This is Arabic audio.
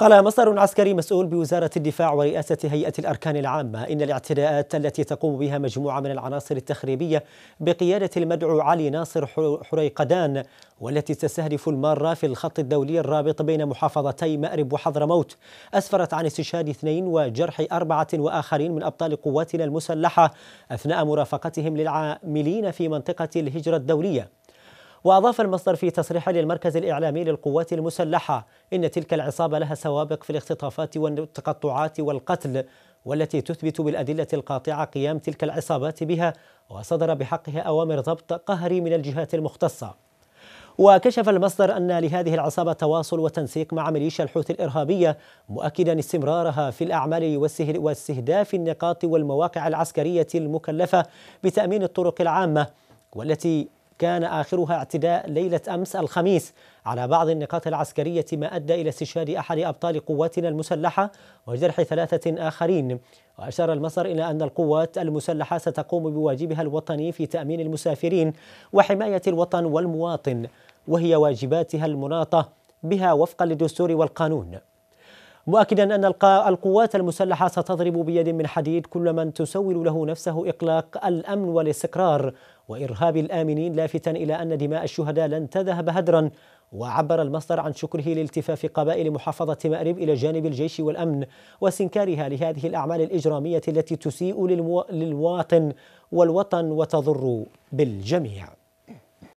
قال مصدر عسكري مسؤول بوزارة الدفاع ورئاسة هيئة الأركان العامة إن الاعتداءات التي تقوم بها مجموعة من العناصر التخريبية بقيادة المدعو علي ناصر حريقدان والتي تستهدف المارة في الخط الدولي الرابط بين محافظتي مأرب وحضرموت أسفرت عن استشهاد اثنين وجرح أربعة وآخرين من أبطال قواتنا المسلحة أثناء مرافقتهم للعاملين في منطقة الهجرة الدولية وأضاف المصدر في تصريح للمركز الإعلامي للقوات المسلحة إن تلك العصابة لها سوابق في الاختطافات والتقطعات والقتل والتي تثبت بالأدلة القاطعة قيام تلك العصابات بها وصدر بحقها أوامر ضبط قهري من الجهات المختصة وكشف المصدر أن لهذه العصابة تواصل وتنسيق مع ميليشيا الحوثي الإرهابية مؤكدا استمرارها في الأعمال واستهداف النقاط والمواقع العسكرية المكلفة بتأمين الطرق العامة والتي كان آخرها اعتداء ليلة أمس الخميس على بعض النقاط العسكرية ما أدى إلى استشهاد أحد أبطال قواتنا المسلحة وجرح ثلاثة آخرين وأشار المصدر إلى أن القوات المسلحة ستقوم بواجبها الوطني في تأمين المسافرين وحماية الوطن والمواطن وهي واجباتها المناطة بها وفقا للدستور والقانون مؤكدا أن القوات المسلحة ستضرب بيد من حديد كل من تسول له نفسه إقلاق الأمن والاستقرار وإرهاب الآمنين لافتا إلى أن دماء الشهداء لن تذهب هدرا وعبر المصدر عن شكره لالتفاف قبائل محافظة مأرب إلى جانب الجيش والأمن واستنكارها لهذه الأعمال الإجرامية التي تسيء للمواطن والوطن وتضر بالجميع